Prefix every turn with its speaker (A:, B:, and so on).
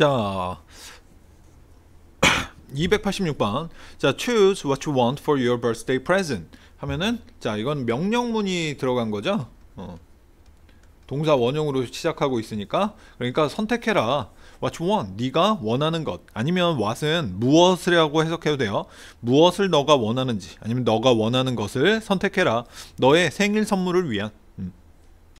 A: 자 286번 자 choose what you want for your birthday present 하면은 자 이건 명령문이 들어간 거죠 어. 동사 원형으로 시작하고 있으니까 그러니까 선택해라 what you want 네가 원하는 것 아니면 what은 무엇이라고 해석해도 돼요 무엇을 너가 원하는지 아니면 너가 원하는 것을 선택해라 너의 생일 선물을 위한